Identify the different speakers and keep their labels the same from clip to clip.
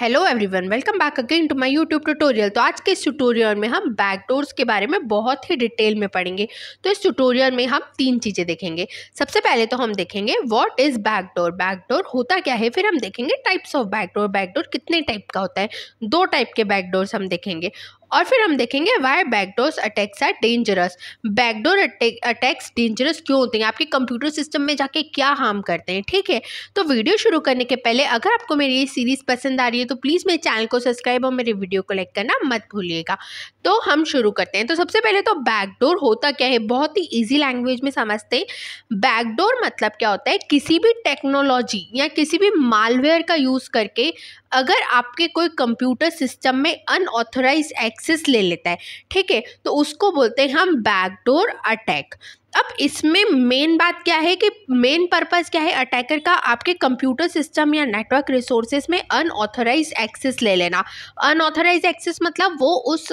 Speaker 1: hello everyone welcome back again to my YouTube tutorial तो आज के इस ट्यूटोरियल में हम डोर्स के बारे में बहुत ही डिटेल में पढ़ेंगे तो इस ट्यूटोरियल में हम तीन चीज़ें देखेंगे सबसे पहले तो हम देखेंगे व्हाट इज़ बैकडोर बैकडोर होता क्या है फिर हम देखेंगे टाइप्स ऑफ बैकडोर बैकडोर कितने टाइप का होता है दो टाइप के बैकडोर्स हम देखेंगे और फिर हम देखेंगे why backdoors attacks are dangerous backdoor attacks dangerous क्यों होते हैं आपके कंप्यूटर सिस्टम में जाके क्या हार्म करते हैं ठीक है तो वीडियो शुरू करने के पहले अगर आपको मेरी ये सीरीज़ पसंद आ रही है तो प्लीज़ मेरे चैनल को सब्सक्राइब और मेरे वीडियो को लाइक करना मत भूलिएगा तो हम शुरू करते हैं तो सबसे पहले तो बैकडोर होता क्या है बहुत ही ईजी लैंग्वेज में समझते हैं बैकडोर मतलब क्या होता है किसी भी टेक्नोलॉजी या किसी भी मालवेयर का यूज़ करके अगर आपके कोई कंप्यूटर सिस्टम में अनऑथोराइज एक्सेस ले लेता है ठीक है तो उसको बोलते हैं हम बैकडोर अटैक अब इसमें मेन बात क्या है कि मेन पर्पज़ क्या है अटैकर का आपके कंप्यूटर सिस्टम या नेटवर्क रिसोर्सेज में अनऑथराइज एक्सेस ले लेना अनऑथराइज एक्सेस मतलब वो उस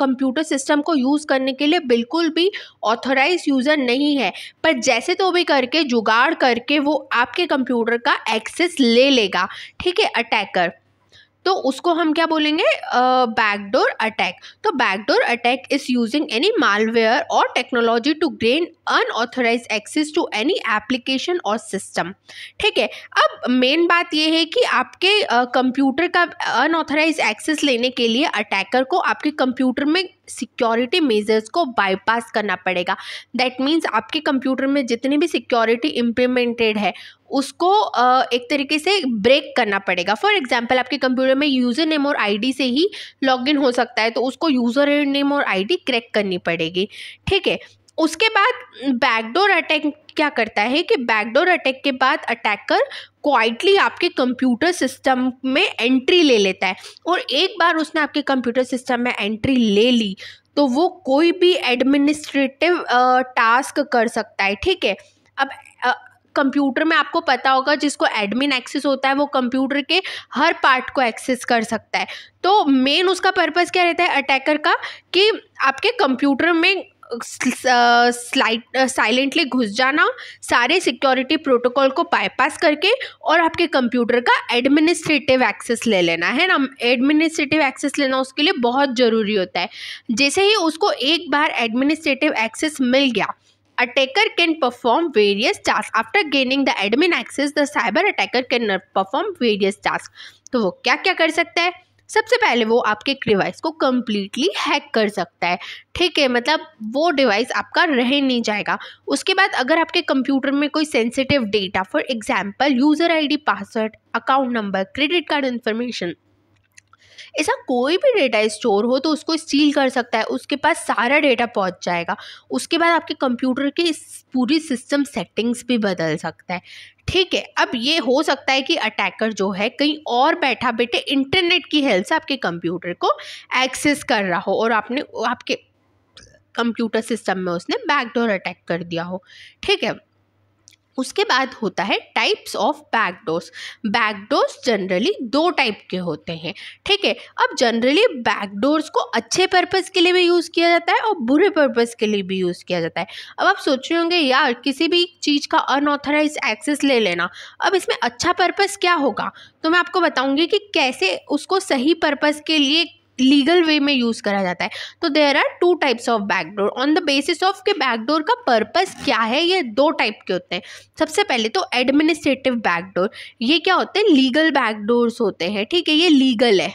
Speaker 1: कंप्यूटर सिस्टम को यूज़ करने के लिए बिल्कुल भी ऑथराइज यूज़र नहीं है पर जैसे तो भी करके जुगाड़ करके वो आपके कंप्यूटर का एक्सेस ले लेगा ठीक है अटैकर तो उसको हम क्या बोलेंगे बैकडोर अटैक तो backdoor attack is using any malware और technology to gain unauthorized access to any application और सिस्टम ठीक है अब मेन बात यह है कि आपके कंप्यूटर का अनऑथोराइज एक्सेस लेने के लिए अटैकर को आपके कंप्यूटर में सिक्योरिटी मेजर्स को बाईपास करना पड़ेगा दैट मीन्स आपके कंप्यूटर में जितनी भी सिक्योरिटी इम्प्लीमेंटेड है उसको एक तरीके से ब्रेक करना पड़ेगा फॉर एग्जाम्पल आपके कंप्यूटर में यूज़र नेम और आईडी से ही लॉगिन हो सकता है तो उसको यूज़र नेम और आईडी क्रैक करनी पड़ेगी ठीक है उसके बाद बैकडोर अटैक क्या करता है कि बैकडोर अटैक के बाद अटैकर क्वाइटली आपके कंप्यूटर सिस्टम में एंट्री ले लेता है और एक बार उसने आपके कंप्यूटर सिस्टम में एंट्री ले ली तो वो कोई भी एडमिनिस्ट्रेटिव टास्क कर सकता है ठीक है अब कंप्यूटर में आपको पता होगा जिसको एडमिन एक्सेस होता है वो कंप्यूटर के हर पार्ट को एक्सेस कर सकता है तो मेन उसका पर्पज़ क्या रहता है अटैकर का कि आपके कंप्यूटर में स्लाइड साइलेंटली घुस जाना सारे सिक्योरिटी प्रोटोकॉल को बाईपास करके और आपके कंप्यूटर का एडमिनिस्ट्रेटिव एक्सेस ले लेना है ना एडमिनिस्ट्रेटिव एक्सेस लेना उसके लिए बहुत ज़रूरी होता है जैसे ही उसको एक बार एडमिनिस्ट्रेटिव एक्सेस मिल गया attacker can perform various task after gaining the admin access the cyber attacker can perform various task तो वो क्या क्या कर सकता है सबसे पहले वो आपके डिवाइस को कम्प्लीटली हैक कर सकता है ठीक है मतलब वो डिवाइस आपका रह नहीं जाएगा उसके बाद अगर आपके कंप्यूटर में कोई sensitive data for example user ID password account number credit card information ऐसा कोई भी डेटा स्टोर हो तो उसको स्टील कर सकता है उसके पास सारा डेटा पहुंच जाएगा उसके बाद आपके कंप्यूटर की पूरी सिस्टम सेटिंग्स भी बदल सकता है ठीक है अब ये हो सकता है कि अटैकर जो है कहीं और बैठा बैठे इंटरनेट की हेल्प से आपके कंप्यूटर को एक्सेस कर रहा हो और आपने आपके कंप्यूटर सिस्टम में उसने बैकडोर अटैक कर दिया हो ठीक है उसके बाद होता है types of backdoors backdoors generally दो टाइप के होते हैं ठीक है अब जनरली बैकडोर्स को अच्छे पर्पज़ के लिए भी यूज़ किया जाता है और बुरे पर्पज़ के लिए भी यूज़ किया जाता है अब आप सोच रहे होंगे यार किसी भी चीज़ का अनऑथराइज एक्सेस ले लेना अब इसमें अच्छा पर्पज़ क्या होगा तो मैं आपको बताऊँगी कि कैसे उसको सही पर्पज़ के लिए लीगल वे में यूज़ करा जाता है तो there are two types of backdoor on the basis of के बैकडोर का पर्पस क्या है ये दो टाइप के होते हैं सबसे पहले तो एडमिनिस्ट्रेटिव बैकडोर ये क्या होते हैं लीगल बैकडोर्स होते हैं ठीक है ये लीगल है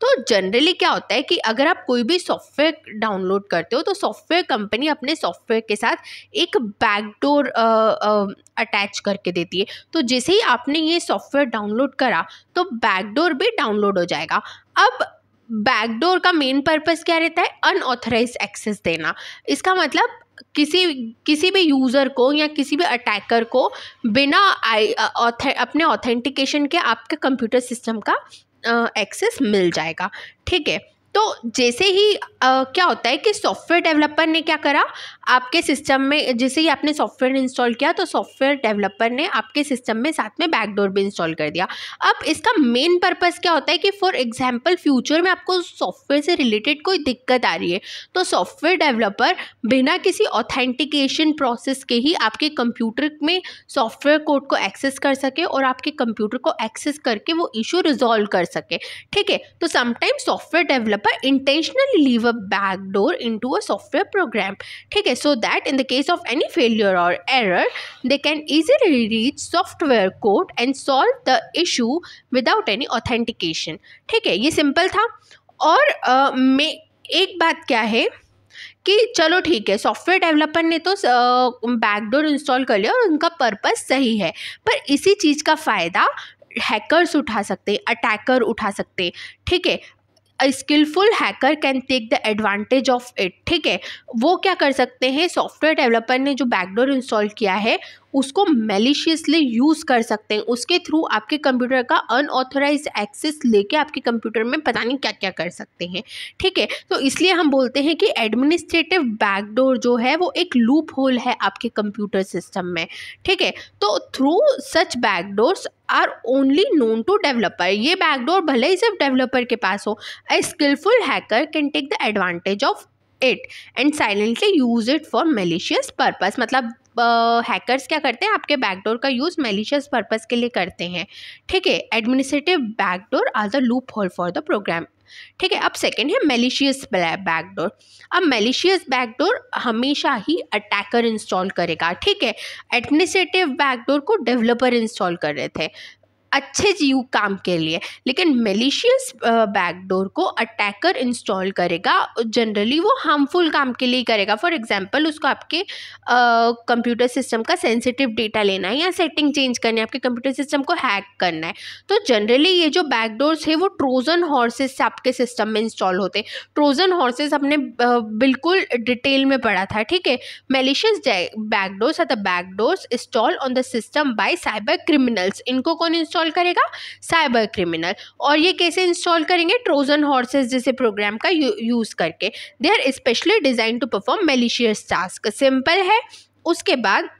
Speaker 1: तो जनरली क्या होता है कि अगर आप कोई भी सॉफ्टवेयर डाउनलोड करते हो तो सॉफ्टवेयर कंपनी अपने सॉफ्टवेयर के साथ एक बैकडोर अटैच करके देती है तो जैसे ही आपने ये सॉफ्टवेयर डाउनलोड करा तो बैकडोर भी डाउनलोड हो जाएगा अब बैकडोर का मेन पर्पस क्या रहता है अनऑथराइज एक्सेस देना इसका मतलब किसी किसी भी यूज़र को या किसी भी अटैकर को बिना आई अपने ऑथेंटिकेशन के आपके कंप्यूटर सिस्टम का एक्सेस मिल जाएगा ठीक है तो जैसे ही आ, क्या होता है कि सॉफ्टवेयर डेवलपर ने क्या करा आपके सिस्टम में जैसे ही आपने सॉफ्टवेयर इंस्टॉल किया तो सॉफ्टवेयर डेवलपर ने आपके सिस्टम में साथ में बैकडोर भी इंस्टॉल कर दिया अब इसका मेन पर्पज़ क्या होता है कि फॉर एग्जाम्पल फ्यूचर में आपको सॉफ्टवेयर से रिलेटेड कोई दिक्कत आ रही है तो सॉफ्टवेयर डेवलपर बिना किसी ऑथेंटिकेशन प्रोसेस के ही आपके कंप्यूटर में सॉफ्टवेयर कोड को एक्सेस कर सके और आपके कंप्यूटर को एक्सेस करके वो इशू रिजॉल्व कर सके ठीक है तो sometimes software developer intentionally leave a backdoor into a software program ठीक है okay so that in the case of any failure or error they can easily reach software code and solve the issue without any authentication ठीक है ये simple था और आ, मे एक बात क्या है कि चलो ठीक है सॉफ्टवेयर डेवलपर ने तो बैकडोर इंस्टॉल कर लिया और उनका पर्पस सही है पर इसी चीज़ का फ़ायदा हैकर्स उठा सकते अटैकर उठा सकते ठीक है a skillful hacker can take the advantage of it ठीक है वो क्या कर सकते हैं सॉफ्टवेयर डेवलपर ने जो बैकडोर इंस्टॉल किया है उसको मेलिशियसली यूज़ कर सकते हैं उसके थ्रू आपके कंप्यूटर का अनऑथोराइज एक्सेस लेके आपके कंप्यूटर में पता नहीं क्या क्या कर सकते हैं ठीक है तो इसलिए हम बोलते हैं कि एडमिनिस्ट्रेटिव बैकडोर जो है वो एक लूप होल है आपके कंप्यूटर सिस्टम में ठीक है तो through such backdoors are only known to developer ये बैकडोर भले ही सिर्फ डेवलपर के पास हो a skillful hacker can take the advantage of it and silently use it for malicious purpose मतलब हैकर्स क्या करते हैं आपके बैकडोर का यूज़ मेलिशियस पर्पज़ के लिए करते हैं ठीक है administrative backdoor are the loophole for the program ठीक है अब सेकंड है मेलिशियस बैकडोर अब मेलिशियस बैकडोर हमेशा ही अटैकर इंस्टॉल करेगा ठीक है एडमिनिस्ट्रेटिव बैकडोर को डेवलपर इंस्टॉल कर रहे थे अच्छे जीव काम के लिए लेकिन मेलिशियस बैकडोर को अटैकर इंस्टॉल करेगा जनरली वो हार्मफुल काम के लिए करेगा फॉर एग्जांपल उसको आपके कंप्यूटर सिस्टम का सेंसिटिव डेटा लेना है या सेटिंग चेंज करनी है आपके कंप्यूटर सिस्टम को हैक करना है तो जनरली ये जो बैकडोर्स है वो ट्रोजन हॉर्सेस आपके सिस्टम में इंस्टॉल होते ट्रोजन हॉर्सेस हमने बिल्कुल डिटेल में पढ़ा था ठीक है malicious backdoors are the backdoors install on the system by cyber criminals इनको कौन इंस्टॉल इंस्टॉल करेगा साइबर क्रिमिनल और ये कैसे इंस्टॉल करेंगे ट्रोजन हॉर्सेज जैसे प्रोग्राम का यूज़ करके they are specially design to perform malicious task simple है उसके बाद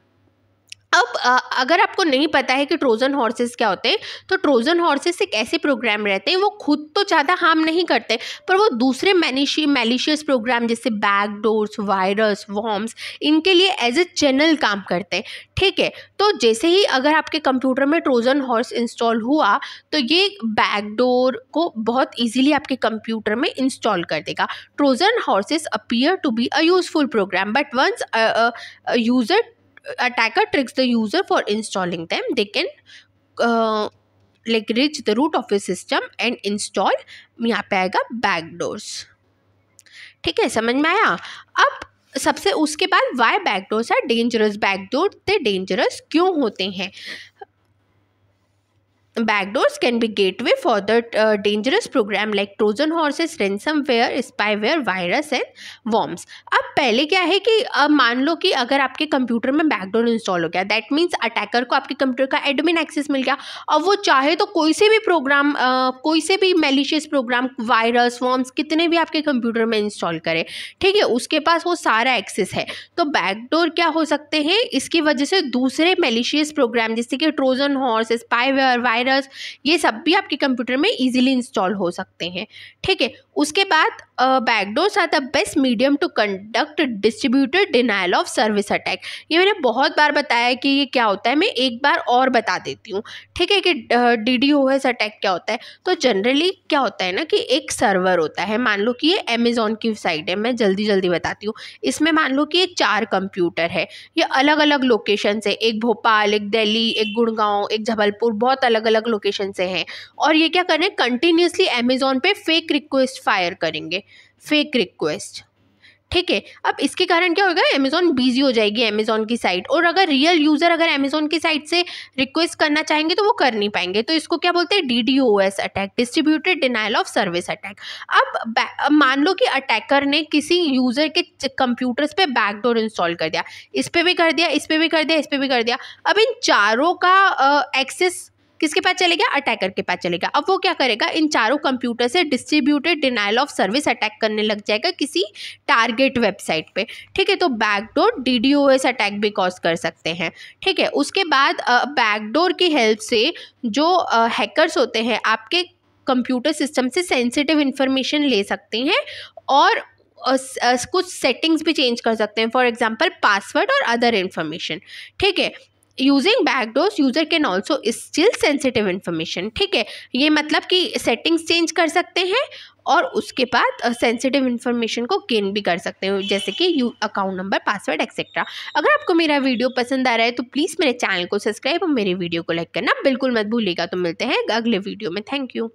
Speaker 1: अब अगर आपको नहीं पता है कि ट्रोज़न हॉर्सेस क्या होते हैं तो ट्रोज़न हॉर्सेस एक ऐसे प्रोग्राम रहते हैं वो खुद तो ज़्यादा हार्म नहीं करते पर वो दूसरे मैनिशी मैलिशियस प्रोग्राम जैसे बैकडोर्स वायरस वॉम्स इनके लिए एज ए चैनल काम करते हैं ठीक है तो जैसे ही अगर आपके कंप्यूटर में ट्रोज़न हॉर्स इंस्टॉल हुआ तो ये बैकडोर को बहुत ईजिली आपके कंप्यूटर में इंस्टॉल कर देगा Trojan horses appear to be a useful program but once user attacker tricks the user for installing them they can uh, like reach the root of your system and install यहाँ पे आएगा backdoors ठीक है समझ में आया अब सबसे उसके बाद why backdoors are dangerous backdoor ते डेंजरस क्यों होते हैं backdoors can be gateway for the uh, dangerous program like trojan horses ransomware spyware virus and worms अब पहले क्या है कि अब मान लो कि अगर आपके कंप्यूटर में बैकडोर इंस्टॉल हो गया दैट मीन्स अटैकर को आपके कंप्यूटर का एडमिन एक्सेस मिल गया और वो चाहे तो कोई से भी प्रोग्राम कोई से भी मेलिशियस प्रोग्राम वायरस वर्म्स कितने भी आपके कंप्यूटर में इंस्टॉल करे ठीक है उसके पास वो सारा एक्सेस है तो बैकडोर क्या हो सकते हैं इसकी वजह से दूसरे मेलिशियस प्रोग्राम जैसे कि Trojan horse spyware virus virus ये सब भी आपके कंप्यूटर में इजीली इंस्टॉल हो सकते हैं ठीक है उसके बाद backdoors are the best medium to conduct distributed denial of service attack ये मैंने बहुत बार बताया कि ये क्या होता है मैं एक बार और बता देती हूँ ठीक है कि डी डी अटैक क्या होता है तो जनरली क्या होता है ना कि एक सर्वर होता है मान लो कि ये अमेज़ोन की साइट है मैं जल्दी जल्दी बताती हूँ इसमें मान लो कि ये चार कंप्यूटर है ये अलग अलग लोकेशन से एक भोपाल एक दिल्ली एक गुड़गांव एक जबलपुर बहुत अलग अलग अलग लोकेशन से हैं और ये क्या करें कंटिन्यूसली अमेज़ोन पे फेक रिक्वेस्ट फायर करेंगे फेक रिक्वेस्ट ठीक है अब इसके कारण क्या होगा अमेज़ॉन बिजी हो जाएगी अमेज़ॉन की साइट और अगर रियल यूज़र अगर अमेज़ॉन की साइट से रिक्वेस्ट करना चाहेंगे तो वो कर नहीं पाएंगे तो इसको क्या बोलते हैं D D O S attack distributed denial of service attack अब, मान लो कि अटैकर ने किसी यूज़र के कंप्यूटर्स पे बैकडोर इंस्टॉल कर दिया इस पर भी कर दिया इस पर भी कर दिया इस पर भी कर दिया अब इन चारों का एक्सेस किसके पास चलेगा अटैकर के पास चलेगा अब वो क्या करेगा इन चारों कंप्यूटर से distributed denial of service attack करने लग जाएगा किसी टारगेट वेबसाइट पे ठीक है तो बैकडोर डीडीओएस अटैक भी कॉज कर सकते हैं ठीक है उसके बाद बैकडोर की हेल्प से जो हैकरस होते हैं आपके कंप्यूटर सिस्टम से सेंसिटिव इन्फॉर्मेशन ले सकते हैं और कुछ सेटिंग्स भी चेंज कर सकते हैं फॉर एग्जांपल पासवर्ड और अदर इन्फॉर्मेशन ठीक है using backdoors user can also steal sensitive information ठीक है ये मतलब कि सेटिंग्स चेंज कर सकते हैं और उसके बाद सेंसिटिव इन्फॉर्मेशन को गेन भी कर सकते हो जैसे कि you account number password etcetera अगर आपको मेरा वीडियो पसंद आ रहा है तो प्लीज़ मेरे चैनल को सब्सक्राइब और मेरे वीडियो को लाइक करना बिल्कुल मत भूलिएगा तो मिलते हैं अगले वीडियो में थैंक यू